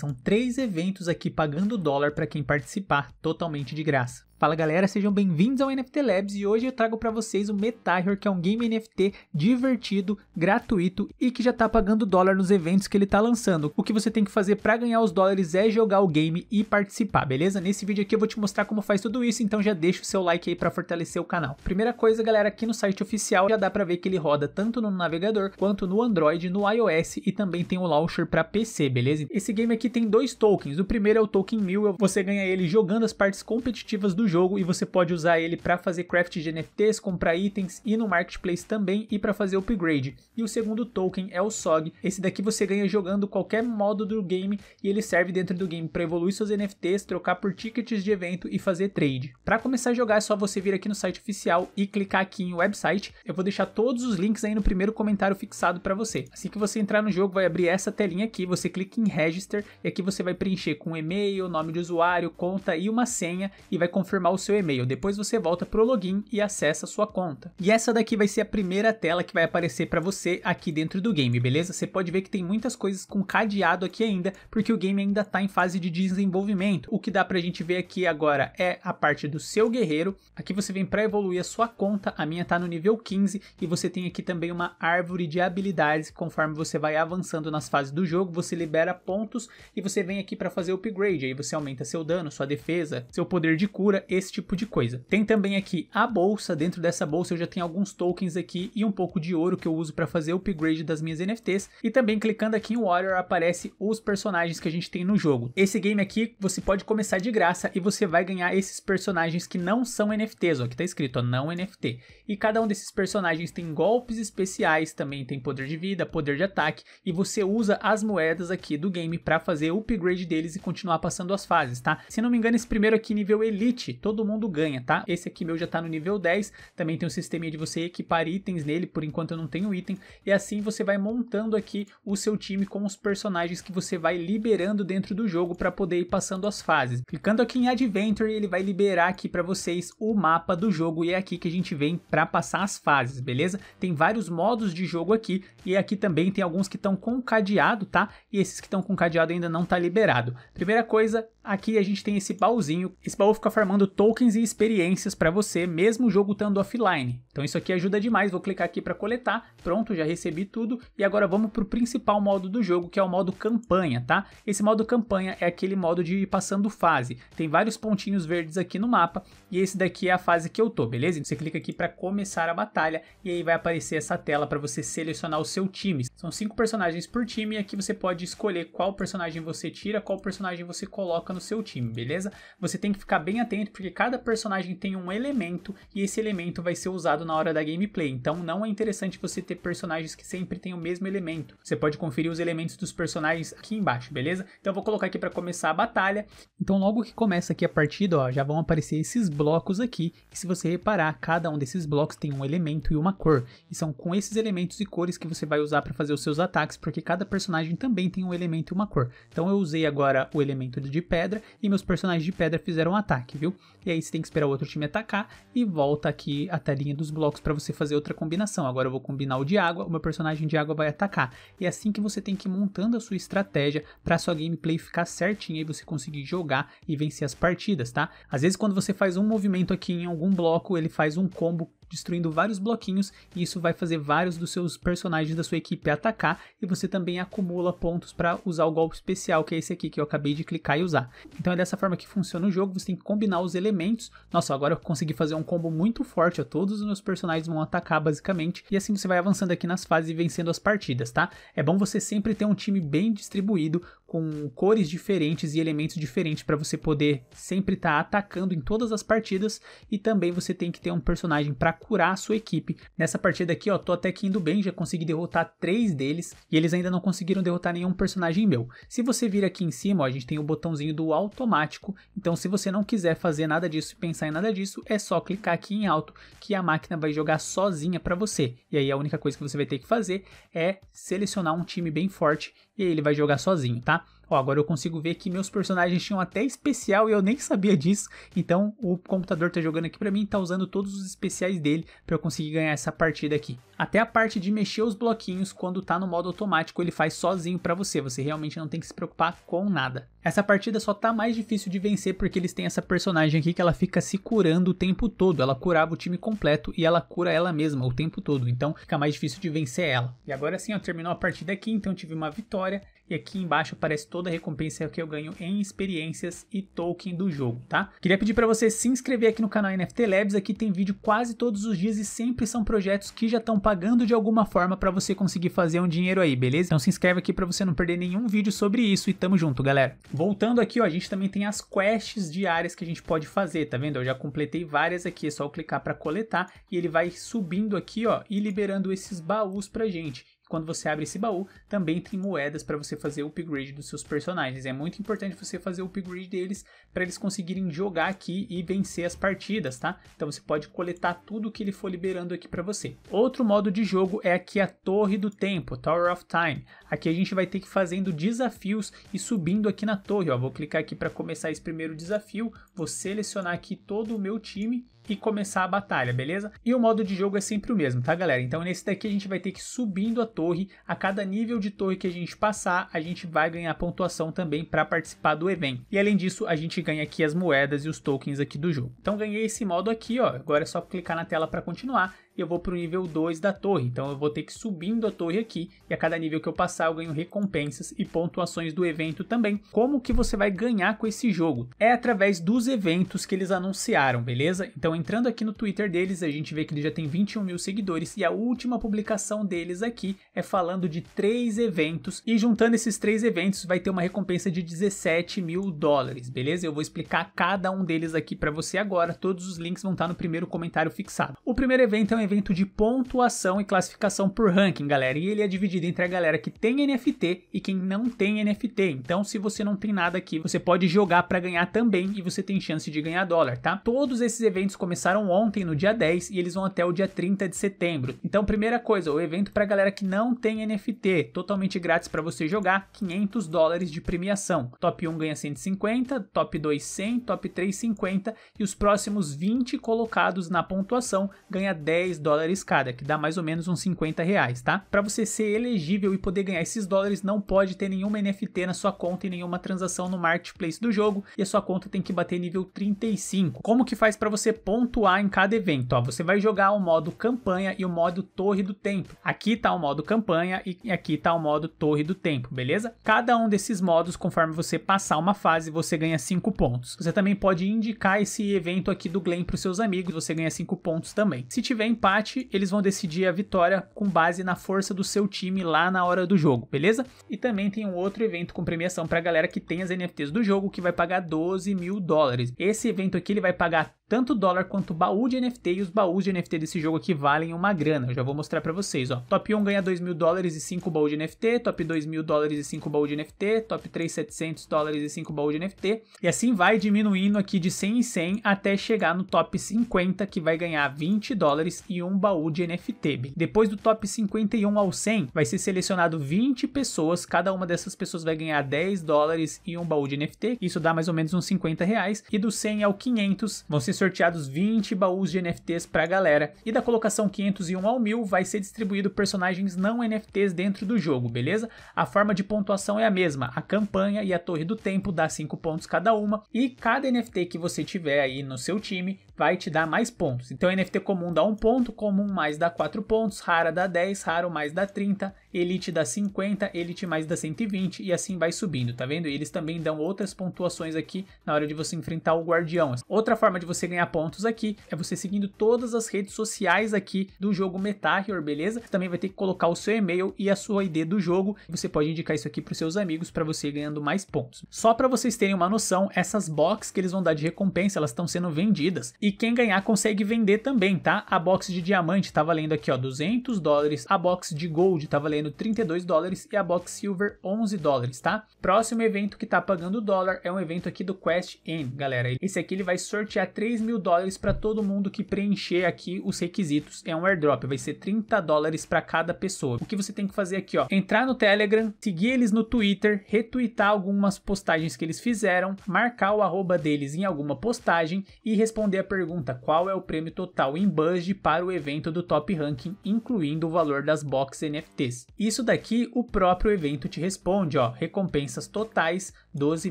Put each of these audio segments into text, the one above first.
São três eventos aqui pagando dólar para quem participar totalmente de graça. Fala galera, sejam bem-vindos ao NFT Labs e hoje eu trago para vocês o MetaHero, que é um game NFT divertido, gratuito e que já tá pagando dólar nos eventos que ele tá lançando. O que você tem que fazer para ganhar os dólares é jogar o game e participar, beleza? Nesse vídeo aqui eu vou te mostrar como faz tudo isso, então já deixa o seu like aí para fortalecer o canal. Primeira coisa, galera, aqui no site oficial já dá para ver que ele roda tanto no navegador quanto no Android, no iOS e também tem o launcher para PC, beleza? Esse game aqui tem dois tokens. O primeiro é o token 1000, você ganha ele jogando as partes competitivas do jogo e você pode usar ele para fazer craft de NFTs, comprar itens e no marketplace também e para fazer upgrade. E o segundo token é o SOG. Esse daqui você ganha jogando qualquer modo do game e ele serve dentro do game para evoluir seus NFTs, trocar por tickets de evento e fazer trade. Para começar a jogar é só você vir aqui no site oficial e clicar aqui em website. Eu vou deixar todos os links aí no primeiro comentário fixado para você. Assim que você entrar no jogo vai abrir essa telinha aqui, você clica em register e aqui você vai preencher com e-mail, nome de usuário, conta e uma senha e vai confirmar confirmar o seu e-mail. Depois você volta pro login e acessa a sua conta. E essa daqui vai ser a primeira tela que vai aparecer para você aqui dentro do game, beleza? Você pode ver que tem muitas coisas com cadeado aqui ainda, porque o game ainda está em fase de desenvolvimento. O que dá para a gente ver aqui agora é a parte do seu guerreiro. Aqui você vem para evoluir a sua conta, a minha está no nível 15 e você tem aqui também uma árvore de habilidades. Conforme você vai avançando nas fases do jogo, você libera pontos e você vem aqui para fazer upgrade. Aí você aumenta seu dano, sua defesa, seu poder de cura esse tipo de coisa. Tem também aqui a bolsa, dentro dessa bolsa eu já tenho alguns tokens aqui e um pouco de ouro que eu uso para fazer o upgrade das minhas NFTs. E também clicando aqui em Warrior aparece os personagens que a gente tem no jogo. Esse game aqui você pode começar de graça e você vai ganhar esses personagens que não são NFTs, ó, que tá escrito, ó, não NFT. E cada um desses personagens tem golpes especiais, também tem poder de vida, poder de ataque e você usa as moedas aqui do game para fazer o upgrade deles e continuar passando as fases, tá? Se não me engano, esse primeiro aqui nível Elite, todo mundo ganha, tá? Esse aqui meu já tá no nível 10, também tem um sisteminha de você equipar itens nele, por enquanto eu não tenho item, e assim você vai montando aqui o seu time com os personagens que você vai liberando dentro do jogo para poder ir passando as fases. Clicando aqui em Adventure, ele vai liberar aqui para vocês o mapa do jogo e é aqui que a gente vem para passar as fases, beleza? Tem vários modos de jogo aqui e aqui também tem alguns que estão com cadeado, tá? E esses que estão com cadeado ainda não tá liberado. Primeira coisa, aqui a gente tem esse baúzinho. Esse baú fica farmando tokens e experiências para você, mesmo o jogo estando offline. Então isso aqui ajuda demais, vou clicar aqui para coletar. Pronto, já recebi tudo. E agora vamos para o principal modo do jogo, que é o modo campanha, tá? Esse modo campanha é aquele modo de ir passando fase. Tem vários pontinhos verdes aqui no mapa e esse daqui é a fase que eu tô, beleza? Você clica aqui para começar a batalha e aí vai aparecer essa tela para você selecionar o seu time. São cinco personagens por time e aqui você pode escolher qual personagem você tira, qual personagem você coloca no seu time, beleza? Você tem que ficar bem atento porque cada personagem tem um elemento e esse elemento vai ser usado na hora da gameplay. Então não é interessante você ter personagens que sempre têm o mesmo elemento. Você pode conferir os elementos dos personagens aqui embaixo, beleza? Então eu vou colocar aqui para começar a batalha. Então logo que começa aqui a partida, ó, já vão aparecer esses blocos aqui. E se você reparar, cada um desses blocos tem um elemento e uma cor. E são com esses elementos e cores que você vai usar para fazer fazer os seus ataques, porque cada personagem também tem um elemento e uma cor. Então eu usei agora o elemento de pedra e meus personagens de pedra fizeram um ataque, viu? E aí você tem que esperar o outro time atacar e volta aqui a telinha dos blocos para você fazer outra combinação. Agora eu vou combinar o de água, o meu personagem de água vai atacar. E é assim que você tem que ir montando a sua estratégia para sua gameplay ficar certinha e você conseguir jogar e vencer as partidas, tá? Às vezes quando você faz um movimento aqui em algum bloco, ele faz um combo destruindo vários bloquinhos, e isso vai fazer vários dos seus personagens da sua equipe atacar, e você também acumula pontos para usar o golpe especial, que é esse aqui que eu acabei de clicar e usar. Então é dessa forma que funciona o jogo, você tem que combinar os elementos. Nossa, agora eu consegui fazer um combo muito forte, ó, todos os meus personagens vão atacar basicamente, e assim você vai avançando aqui nas fases e vencendo as partidas, tá? É bom você sempre ter um time bem distribuído, com cores diferentes e elementos diferentes para você poder sempre estar tá atacando em todas as partidas e também você tem que ter um personagem para curar a sua equipe. Nessa partida aqui, ó, tô até que indo bem, já consegui derrotar três deles e eles ainda não conseguiram derrotar nenhum personagem meu. Se você vir aqui em cima, ó, a gente tem o botãozinho do automático, então se você não quiser fazer nada disso e pensar em nada disso, é só clicar aqui em alto que a máquina vai jogar sozinha para você. E aí a única coisa que você vai ter que fazer é selecionar um time bem forte e ele vai jogar sozinho, tá? Ó, agora eu consigo ver que meus personagens tinham até especial e eu nem sabia disso. Então o computador tá jogando aqui pra mim e tá usando todos os especiais dele pra eu conseguir ganhar essa partida aqui. Até a parte de mexer os bloquinhos quando tá no modo automático, ele faz sozinho para você, você realmente não tem que se preocupar com nada. Essa partida só tá mais difícil de vencer porque eles têm essa personagem aqui que ela fica se curando o tempo todo, ela curava o time completo e ela cura ela mesma o tempo todo, então fica mais difícil de vencer ela. E agora sim, ó, terminou a partida aqui, então tive uma vitória e aqui embaixo aparece toda a recompensa que eu ganho em experiências e token do jogo, tá? Queria pedir para você se inscrever aqui no canal NFT Labs, aqui tem vídeo quase todos os dias e sempre são projetos que já estão pagando de alguma forma para você conseguir fazer um dinheiro aí, beleza? Então se inscreve aqui para você não perder nenhum vídeo sobre isso e tamo junto, galera. Voltando aqui, ó, a gente também tem as quests diárias que a gente pode fazer, tá vendo? Eu já completei várias aqui, é só eu clicar para coletar e ele vai subindo aqui, ó, e liberando esses baús pra gente. Quando você abre esse baú, também tem moedas para você fazer o upgrade dos seus personagens. É muito importante você fazer o upgrade deles para eles conseguirem jogar aqui e vencer as partidas, tá? Então você pode coletar tudo que ele for liberando aqui para você. Outro modo de jogo é aqui a Torre do Tempo, Tower of Time. Aqui a gente vai ter que fazendo desafios e subindo aqui na torre, ó. Vou clicar aqui para começar esse primeiro desafio, vou selecionar aqui todo o meu time e começar a batalha, beleza? E o modo de jogo é sempre o mesmo, tá galera? Então nesse daqui a gente vai ter que ir subindo a torre, a cada nível de torre que a gente passar, a gente vai ganhar pontuação também para participar do evento. E além disso, a gente ganha aqui as moedas e os tokens aqui do jogo. Então ganhei esse modo aqui, ó. Agora é só clicar na tela para continuar eu vou para o nível 2 da torre. Então eu vou ter que subindo a torre aqui e a cada nível que eu passar eu ganho recompensas e pontuações do evento também. Como que você vai ganhar com esse jogo? É através dos eventos que eles anunciaram, beleza? Então entrando aqui no Twitter deles, a gente vê que ele já tem 21 mil seguidores e a última publicação deles aqui é falando de três eventos e juntando esses três eventos vai ter uma recompensa de 17 mil dólares, beleza? Eu vou explicar cada um deles aqui para você agora. Todos os links vão estar no primeiro comentário fixado. O primeiro evento é um evento de pontuação e classificação por ranking, galera. E ele é dividido entre a galera que tem NFT e quem não tem NFT. Então, se você não tem nada aqui, você pode jogar para ganhar também e você tem chance de ganhar dólar, tá? Todos esses eventos começaram ontem, no dia 10, e eles vão até o dia 30 de setembro. Então, primeira coisa, o evento para galera que não tem NFT, totalmente grátis para você jogar, 500 dólares de premiação. Top 1 ganha 150, top 2 100, top 3 50 e os próximos 20 colocados na pontuação ganha 10 dólares cada, que dá mais ou menos uns 50 reais, tá? Para você ser elegível e poder ganhar esses dólares, não pode ter nenhuma NFT na sua conta e nenhuma transação no marketplace do jogo, e a sua conta tem que bater nível 35. Como que faz para você pontuar em cada evento? Ó, você vai jogar o modo campanha e o modo torre do tempo. Aqui tá o modo campanha e aqui tá o modo torre do tempo, beleza? Cada um desses modos, conforme você passar uma fase, você ganha 5 pontos. Você também pode indicar esse evento aqui do Glen para os seus amigos, você ganha 5 pontos também. Se tiver em empate, eles vão decidir a vitória com base na força do seu time lá na hora do jogo, beleza? E também tem um outro evento com premiação para a galera que tem as NFTs do jogo, que vai pagar 12 mil dólares. Esse evento aqui ele vai pagar tanto dólar quanto baú de NFT, e os baús de NFT desse jogo aqui valem uma grana, eu já vou mostrar para vocês, ó. Top 1 ganha 2 mil dólares e 5 baú de NFT, top 2 mil dólares e 5 baú de NFT, top 3 700 dólares e 5 baú de NFT, e assim vai diminuindo aqui de 100 em 100 até chegar no top 50, que vai ganhar 20 dólares e um baú de NFT. Depois do top 51 ao 100, vai ser selecionado 20 pessoas, cada uma dessas pessoas vai ganhar 10 dólares e um baú de NFT, isso dá mais ou menos uns 50 reais, e do 100 ao 500 vão ser sorteados 20 baús de NFTs pra galera, e da colocação 501 ao 1000 vai ser distribuído personagens não NFTs dentro do jogo, beleza? A forma de pontuação é a mesma, a campanha e a torre do tempo dá 5 pontos cada uma, e cada NFT que você tiver aí no seu time vai te dar mais pontos. Então NFT comum dá 1 ponto, comum mais dá 4 pontos, rara dá 10, raro mais dá 30, Elite dá 50, Elite mais dá 120 e assim vai subindo, tá vendo? E eles também dão outras pontuações aqui na hora de você enfrentar o Guardião. Outra forma de você ganhar pontos aqui é você seguindo todas as redes sociais aqui do jogo Metahior, beleza? Você também vai ter que colocar o seu e-mail e a sua ID do jogo. Você pode indicar isso aqui para os seus amigos para você ganhando mais pontos. Só para vocês terem uma noção, essas boxes que eles vão dar de recompensa, elas estão sendo vendidas e quem ganhar consegue vender também, tá? A box de diamante tá valendo aqui, ó, 200 dólares. A box de gold tá valendo valendo 32 dólares e a box silver 11 dólares, tá? Próximo evento que tá pagando dólar é um evento aqui do Quest end galera. Esse aqui ele vai sortear 3 mil dólares para todo mundo que preencher aqui os requisitos. É um airdrop, vai ser 30 dólares para cada pessoa. O que você tem que fazer aqui, ó, entrar no Telegram, seguir eles no Twitter, retweetar algumas postagens que eles fizeram, marcar o arroba deles em alguma postagem e responder a pergunta qual é o prêmio total em budget para o evento do Top Ranking, incluindo o valor das box NFTs. Isso daqui o próprio evento te responde, ó, recompensas totais 12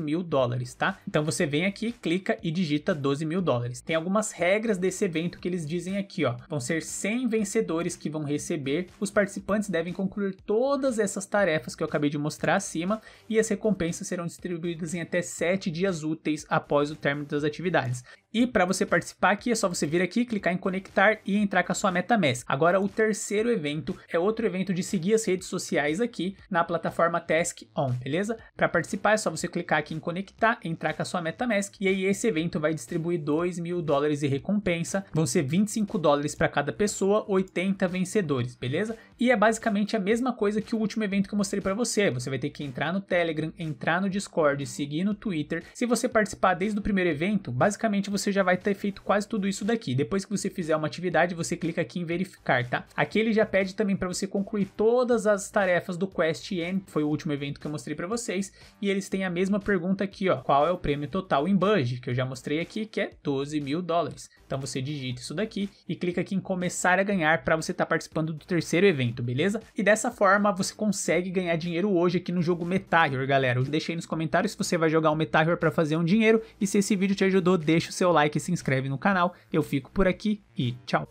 mil dólares, tá? Então você vem aqui, clica e digita 12 mil dólares. Tem algumas regras desse evento que eles dizem aqui, ó. Vão ser 100 vencedores que vão receber. Os participantes devem concluir todas essas tarefas que eu acabei de mostrar acima e as recompensas serão distribuídas em até 7 dias úteis após o término das atividades. E para você participar aqui é só você vir aqui, clicar em conectar e entrar com a sua MetaMask. Agora o terceiro evento é outro evento de seguir as redes redes sociais aqui na plataforma Task On, beleza? Para participar é só você clicar aqui em conectar, entrar com a sua MetaMask e aí esse evento vai distribuir 2 mil dólares de recompensa, vão ser 25 dólares para cada pessoa, 80 vencedores, beleza? E é basicamente a mesma coisa que o último evento que eu mostrei para você, você vai ter que entrar no Telegram, entrar no Discord, seguir no Twitter. Se você participar desde o primeiro evento, basicamente você já vai ter feito quase tudo isso daqui. Depois que você fizer uma atividade, você clica aqui em verificar, tá? Aqui ele já pede também para você concluir todas todas as tarefas do Quest que foi o último evento que eu mostrei para vocês, e eles têm a mesma pergunta aqui, ó, qual é o prêmio total em Budge, que eu já mostrei aqui, que é 12 mil dólares. Então você digita isso daqui e clica aqui em começar a ganhar para você estar tá participando do terceiro evento, beleza? E dessa forma você consegue ganhar dinheiro hoje aqui no jogo Metahior, galera. Eu deixei nos comentários se você vai jogar o um para fazer um dinheiro, e se esse vídeo te ajudou, deixa o seu like e se inscreve no canal. Eu fico por aqui e tchau!